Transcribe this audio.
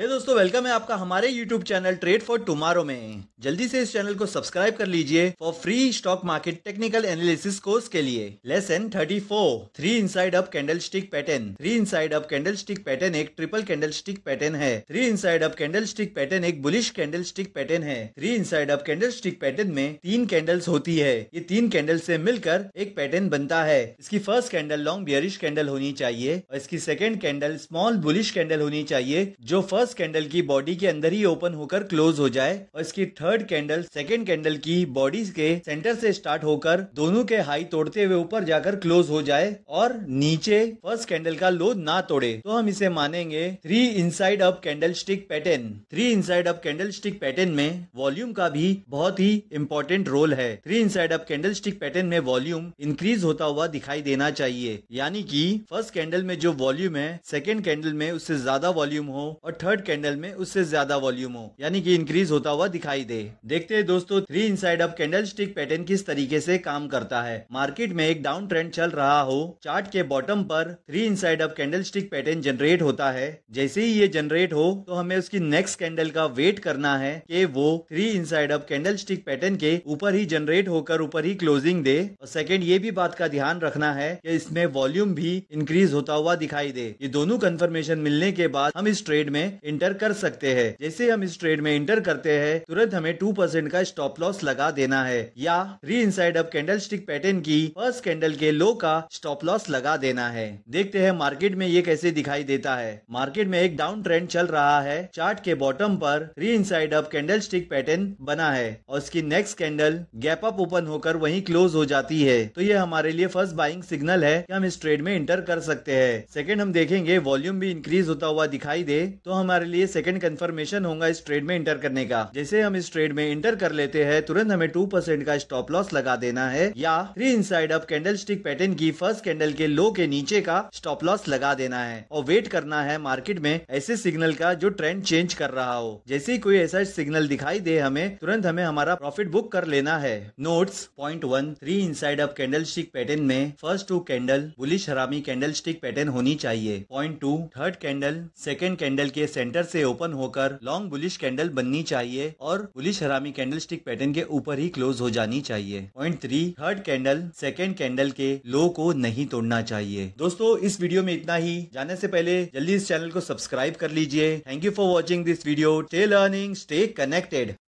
हे hey दोस्तों welcome है आपका हमारे YouTube channel trade for tomorrow में जल्दी से इस चैनल को सब्सक्राइब कर लीजिए for free stock market technical analysis course के लिए lesson 34 three inside up candlestick pattern three inside up candlestick pattern एक ट्रिपल कैंडल स्टिक पैटर्न है three inside up candlestick pattern एक bullish candlestick pattern है three inside up candlestick pattern में तीन candles होती है ये तीन कैंडल से मिलकर एक पैटर्न बनता है इसकी first candle long bearish candle होनी चाहिए और इसकी second candle small bullish candle होनी चाहिए जो फर्स्ट फर्स्ट कैंडल की बॉडी के अंदर ही ओपन होकर क्लोज हो जाए और इसकी थर्ड कैंडल सेकेंड कैंडल की बॉडी के सेंटर से स्टार्ट होकर दोनों के हाई तोड़ते हुए ऊपर जाकर क्लोज हो जाए और नीचे फर्स्ट कैंडल का लो ना तोड़े तो हम इसे मानेंगे three inside up candlestick pattern three inside up candlestick pattern में वॉल्यूम का भी बहुत ही इंपॉर्टेंट रोल है three inside up candlestick pattern में वॉल्यूम इंक्रीज होता हुआ दिखाई देना चाहिए यानी कि फर्स्ट कैंडल में जो वॉल्यूम है सेकेंड कैंडल में उससे ज्यादा वॉल्यूम हो और थर्ड थर्ड कैंडल में उससे ज्यादा वॉल्यूम हो यानी कि इंक्रीज होता हुआ दिखाई दे देखते हैं दोस्तों three inside up candlestick pattern किस तरीके से काम करता है मार्केट में एक डाउन ट्रेंड चल रहा हो चार्ट के बॉटम पर three inside up candlestick pattern generate होता है जैसे ही ये जनरेट हो तो हमें उसकी नेक्स्ट कैंडल का वेट करना है कि वो three inside up candlestick pattern के ऊपर ही जनरेट होकर ऊपर ही क्लोजिंग दे और सेकेंड ये भी बात का ध्यान रखना है कि इसमें वॉल्यूम भी इंक्रीज होता हुआ दिखाई दे ये दोनों कंफर्मेशन मिलने के बाद हम इस ट्रेड में इंटर कर सकते हैं जैसे हम इस ट्रेड में इंटर करते हैं तुरंत हमें टू परसेंट का स्टॉप लॉस लगा देना है या three inside up candlestick pattern की फर्स्ट कैंडल के लो का स्टॉप लॉस लगा देना है देखते हैं मार्केट में ये कैसे दिखाई देता है मार्केट में एक डाउन ट्रेंड चल रहा है चार्ट के बॉटम पर री साइड अप कैंडल स्टिक पैटर्न बना है और उसकी next candle gap up open होकर वहीं क्लोज हो जाती है तो ये हमारे लिए फर्स्ट बाइंग सिग्नल है कि हम इस ट्रेड में इंटर कर सकते हैं सेकंड हम देखेंगे वॉल्यूम भी इंक्रीज होता हुआ दिखाई दे तो हम हमारे लिए सेकंड कंफर्मेशन होगा इस ट्रेड में इंटर करने का जैसे हम इस ट्रेड में इंटर कर लेते हैं तुरंत हमें टू परसेंट का स्टॉप लॉस लगा देना है या three inside up candlestick pattern की फर्स्ट कैंडल के लो के नीचे का स्टॉप लॉस लगा देना है और वेट करना है मार्केट में ऐसे सिग्नल का जो ट्रेंड चेंज कर रहा हो जैसे कोई ऐसा सिग्नल दिखाई दे हमें तुरंत हमें हमारा प्रॉफिट बुक कर लेना है note point one three inside up candlestick pattern में first two candle bullish harami candlestick pattern होनी चाहिए point two third candle second candle के सेंटर से ओपन होकर लॉन्ग बुलिश कैंडल बननी चाहिए और bullish harami candlestick pattern के ऊपर ही क्लोज हो जानी चाहिए point three third candle second candle के लो को नहीं तोड़ना चाहिए दोस्तों इस वीडियो में इतना ही जाने से पहले जल्दी इस चैनल को सब्सक्राइब कर लीजिए thank you for watching this video stay learning stay connected